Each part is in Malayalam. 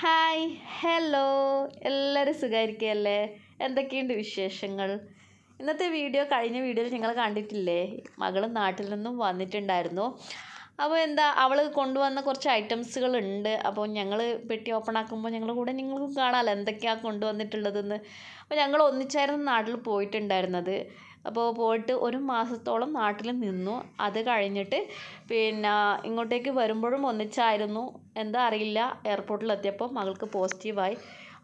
ഹായ് ഹലോ എല്ലാവരും സുഖമായിരിക്കുകയല്ലേ എന്തൊക്കെയുണ്ട് വിശേഷങ്ങൾ ഇന്നത്തെ വീഡിയോ കഴിഞ്ഞ വീഡിയോയിൽ നിങ്ങൾ കണ്ടിട്ടില്ലേ മകളും നാട്ടിൽ നിന്നും വന്നിട്ടുണ്ടായിരുന്നു അപ്പോൾ എന്താ അവൾ കൊണ്ടുവന്ന കുറച്ച് ഐറ്റംസുകൾ ഉണ്ട് അപ്പോൾ ഞങ്ങൾ പെട്ടി ഓപ്പൺ ആക്കുമ്പോൾ ഞങ്ങൾ കൂടെ നിങ്ങൾക്ക് കാണാമല്ലോ എന്തൊക്കെയാണ് കൊണ്ടുവന്നിട്ടുള്ളതെന്ന് അപ്പോൾ ഞങ്ങൾ ഒന്നിച്ചായിരുന്നു നാട്ടിൽ പോയിട്ടുണ്ടായിരുന്നത് അപ്പോൾ പോയിട്ട് ഒരു മാസത്തോളം നാട്ടിൽ നിന്നു അത് കഴിഞ്ഞിട്ട് പിന്നെ ഇങ്ങോട്ടേക്ക് വരുമ്പോഴും ഒന്നിച്ചായിരുന്നു എന്താ അറിയില്ല എയർപോർട്ടിൽ മകൾക്ക് പോസിറ്റീവായി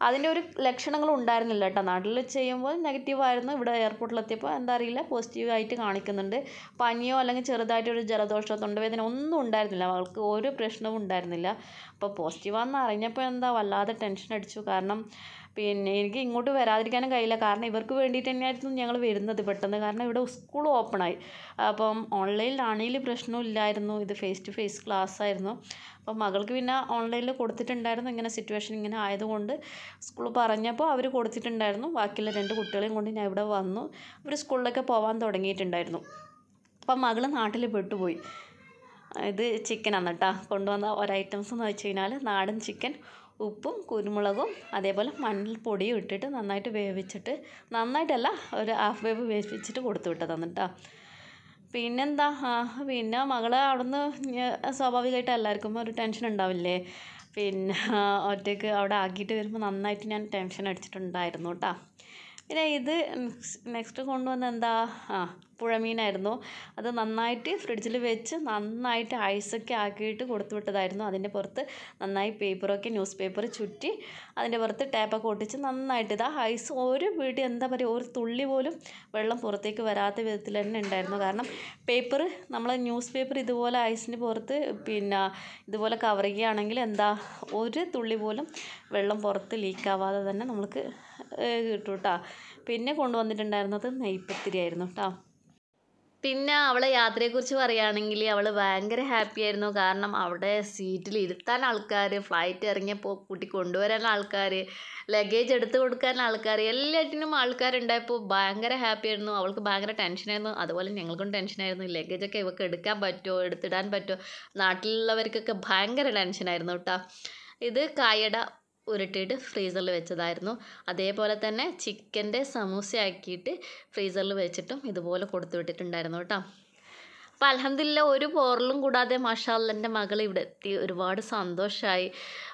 അതിൻ്റെ ഒരു ലക്ഷണങ്ങളും ഉണ്ടായിരുന്നില്ല കേട്ടോ നാട്ടിൽ ചെയ്യുമ്പോൾ നെഗറ്റീവായിരുന്നു ഇവിടെ എയർപോർട്ടിൽ എത്തിയപ്പോൾ എന്താ അറിയില്ല പോസിറ്റീവായിട്ട് കാണിക്കുന്നുണ്ട് പനിയോ അല്ലെങ്കിൽ ചെറുതായിട്ട് ഒരു ജലദോഷമോ തൊണ്ടവേദന ഒന്നും ഉണ്ടായിരുന്നില്ല അവൾക്ക് ഒരു പ്രശ്നവും ഉണ്ടായിരുന്നില്ല അപ്പോൾ പോസിറ്റീവാണെന്ന് അറിഞ്ഞപ്പോൾ എന്താ വല്ലാതെ ടെൻഷൻ അടിച്ചു കാരണം പിന്നെ എനിക്ക് ഇങ്ങോട്ട് വരാതിരിക്കാനും കഴിയില്ല കാരണം ഇവർക്ക് വേണ്ടിയിട്ട് തന്നെയായിരുന്നു ഞങ്ങൾ വരുന്നത് പെട്ടെന്ന് കാരണം ഇവിടെ സ്കൂൾ ഓപ്പണായി അപ്പം ഓൺലൈനിലാണെങ്കിൽ പ്രശ്നമില്ലായിരുന്നു ഇത് ഫേസ് ടു ഫേസ് ക്ലാസ് ആയിരുന്നു അപ്പം മകൾക്ക് പിന്നെ ഓൺലൈനിൽ കൊടുത്തിട്ടുണ്ടായിരുന്നു ഇങ്ങനെ സിറ്റുവേഷൻ ഇങ്ങനെ ആയതുകൊണ്ട് സ്കൂൾ പറഞ്ഞപ്പോൾ അവർ കൊടുത്തിട്ടുണ്ടായിരുന്നു ബാക്കിയുള്ള രണ്ട് കുട്ടികളെയും കൊണ്ട് ഞാൻ ഇവിടെ വന്നു അവർ സ്കൂളിലൊക്കെ പോകാൻ തുടങ്ങിയിട്ടുണ്ടായിരുന്നു അപ്പം മകൾ നാട്ടിൽ പെട്ടുപോയി ഇത് ചിക്കനാണ് കേട്ടോ കൊണ്ടുവന്ന ഒരു ഐറ്റംസ് എന്ന് വെച്ച് കഴിഞ്ഞാൽ നാടൻ ചിക്കൻ ഉപ്പും കുരുമുളകും അതേപോലെ മഞ്ഞൾപ്പൊടിയും ഇട്ടിട്ട് നന്നായിട്ട് വേവിച്ചിട്ട് നന്നായിട്ടല്ല ഒരു ഹാഫ് വേവ് വേവിച്ചിട്ട് കൊടുത്തു വിട്ടതാണ് കേട്ടോ പിന്നെന്താ പിന്നെ മകള് അവിടുന്ന് സ്വാഭാവികമായിട്ട് എല്ലാവർക്കും ഒരു ടെൻഷൻ ഉണ്ടാവില്ലേ പിന്നെ ഒറ്റയ്ക്ക് അവിടെ ആക്കിയിട്ട് വരുമ്പോൾ നന്നായിട്ട് ഞാൻ ടെൻഷൻ അടിച്ചിട്ടുണ്ടായിരുന്നു കേട്ടോ പിന്നെ ഇത് നെക്സ്റ്റ് കൊണ്ടുവന്ന എന്താ ആ മീനായിരുന്നു അത് നന്നായിട്ട് ഫ്രിഡ്ജിൽ വെച്ച് നന്നായിട്ട് ഐസൊക്കെ ആക്കിയിട്ട് കൊടുത്തു വിട്ടതായിരുന്നു അതിൻ്റെ പുറത്ത് നന്നായി പേപ്പറൊക്കെ ന്യൂസ് പേപ്പർ ചുറ്റി അതിൻ്റെ പുറത്ത് ടാപ്പൊക്കെ ഒട്ടിച്ച് നന്നായിട്ട് ആ ഐസ് ഒരു വീട്ടിൽ എന്താ പറയുക ഒരു തുള്ളി പോലും വെള്ളം പുറത്തേക്ക് വരാത്ത വിധത്തിൽ തന്നെ ഉണ്ടായിരുന്നു കാരണം പേപ്പർ നമ്മൾ ന്യൂസ് പേപ്പർ ഇതുപോലെ ഐസിൻ്റെ പുറത്ത് പിന്നെ ഇതുപോലെ കവർ ചെയ്യുകയാണെങ്കിൽ എന്താ ഒരു തുള്ളി പോലും വെള്ളം പുറത്ത് ലീക്കാവാതെ തന്നെ നമുക്ക് കിട്ടും കേട്ടോ പിന്നെ കൊണ്ടുവന്നിട്ടുണ്ടായിരുന്നത് നെയ്പത്തിരി ആയിരുന്നു കേട്ടോ പിന്നെ അവളെ യാത്രയെക്കുറിച്ച് പറയുകയാണെങ്കിൽ അവൾ ഭയങ്കര ഹാപ്പി ആയിരുന്നു കാരണം അവിടെ സീറ്റിൽ ഇരുത്താൻ ആൾക്കാർ ഫ്ലൈറ്റ് ഇറങ്ങിയപ്പോൾ കൂട്ടി കൊണ്ടുവരാൻ ആൾക്കാർ ലഗേജ് എടുത്തു കൊടുക്കാൻ ആൾക്കാർ എല്ലാറ്റിനും ആൾക്കാരുണ്ടായപ്പോൾ ഭയങ്കര ഹാപ്പി ആയിരുന്നു അവൾക്ക് ഭയങ്കര ടെൻഷനായിരുന്നു അതുപോലെ ഞങ്ങൾക്കും ടെൻഷനായിരുന്നു ലഗേജൊക്കെ ഇവൾക്ക് എടുക്കാൻ പറ്റുമോ എടുത്തിടാൻ പറ്റുമോ നാട്ടിലുള്ളവർക്കൊക്കെ ഭയങ്കര ടെൻഷനായിരുന്നു കേട്ടോ ഇത് കായട ഉരുട്ടിയിട്ട് ഫ്രീസറിൽ വെച്ചതായിരുന്നു അതേപോലെ തന്നെ ചിക്കൻ്റെ സമൂസയാക്കിയിട്ട് ഫ്രീസറിൽ വെച്ചിട്ടും ഇതുപോലെ കൊടുത്തു വിട്ടിട്ടുണ്ടായിരുന്നു കേട്ടോ അപ്പോൾ അലഹമില്ല ഒരു പോറലും കൂടാതെ മഷാലിൻ്റെ മകൾ ഇവിടെ എത്തി ഒരുപാട് സന്തോഷമായി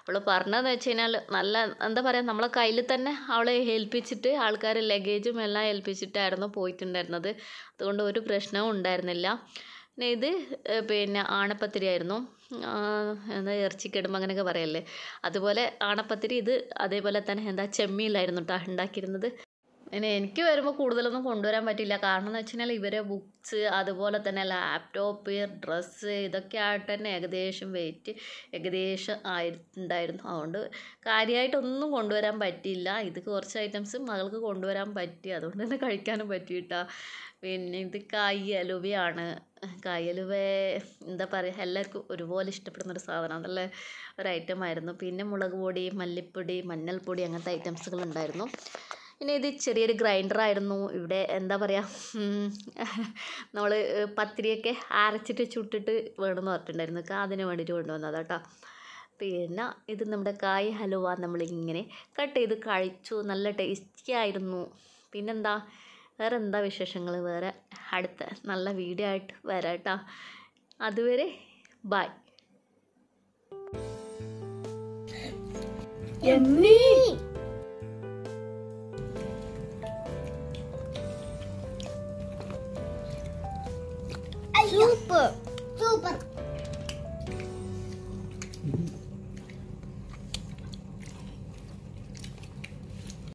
അവൾ പറഞ്ഞതെന്ന് വെച്ച് കഴിഞ്ഞാൽ നല്ല എന്താ പറയുക നമ്മളെ കയ്യിൽ തന്നെ അവളെ ഏൽപ്പിച്ചിട്ട് ആൾക്കാർ ലഗേജും എല്ലാം ഏൽപ്പിച്ചിട്ടായിരുന്നു പോയിട്ടുണ്ടായിരുന്നത് അതുകൊണ്ട് ഒരു പ്രശ്നവും ഉണ്ടായിരുന്നില്ല ഇത് പിന്നെ ആണപ്പത്തിരി ആയിരുന്നു എന്താ ഇറച്ചിക്കിടുമ്പം അങ്ങനെയൊക്കെ പറയല്ലേ അതുപോലെ ആണപ്പത്തിരി ഇത് അതേപോലെ തന്നെ എന്താ ചെമ്മീനിലായിരുന്നു കേട്ടോ ഉണ്ടാക്കിയിരുന്നത് ഇനി എനിക്ക് വരുമ്പോൾ കൂടുതലൊന്നും കൊണ്ടുവരാൻ പറ്റില്ല കാരണം എന്ന് വെച്ച് കഴിഞ്ഞാൽ ഇവരെ ബുക്സ് അതുപോലെ തന്നെ ലാപ്ടോപ്പ് ഡ്രസ്സ് ഇതൊക്കെ ആയിട്ട് തന്നെ ഏകദേശം വെയിറ്റ് ഏകദേശം ആയിട്ടുണ്ടായിരുന്നു അതുകൊണ്ട് കാര്യമായിട്ടൊന്നും കൊണ്ടുവരാൻ പറ്റിയില്ല ഇത് കുറച്ച് ഐറ്റംസ് മകൾക്ക് കൊണ്ടുവരാൻ പറ്റി അതുകൊണ്ട് തന്നെ കഴിക്കാനും പറ്റിയിട്ടാ പിന്നെ ഇത് കായ് അലുവയാണ് കായലുവ എന്താ പറയുക എല്ലാവർക്കും ഒരുപോലെ ഇഷ്ടപ്പെടുന്ന ഒരു സാധനമാണ് നല്ല ഒരു ആയിരുന്നു പിന്നെ മുളക് പൊടി മല്ലിപ്പൊടി മഞ്ഞൾപ്പൊടി അങ്ങനത്തെ ഐറ്റംസുകൾ ഉണ്ടായിരുന്നു പിന്നെ ഇത് ചെറിയൊരു ഗ്രൈൻഡറായിരുന്നു ഇവിടെ എന്താ പറയുക നമ്മൾ പത്തിരിയൊക്കെ അരച്ചിട്ട് ചുട്ടിട്ട് വേണമെന്ന് പറഞ്ഞിട്ടുണ്ടായിരുന്നു അതിന് വേണ്ടിയിട്ട് കൊണ്ടുവന്നതാണ് കേട്ടോ പിന്നെ ഇത് നമ്മുടെ കായ് ഹലുവ നമ്മളിങ്ങനെ കട്ട് ചെയ്ത് കഴിച്ചു നല്ല ടേസ്റ്റി ആയിരുന്നു പിന്നെന്താ വേറെ എന്താ വിശേഷങ്ങൾ വേറെ അടുത്ത നല്ല വീഡിയോ ആയിട്ട് വരാം കേട്ടോ അതുവരെ ബൈ എന്നീ 纽扣。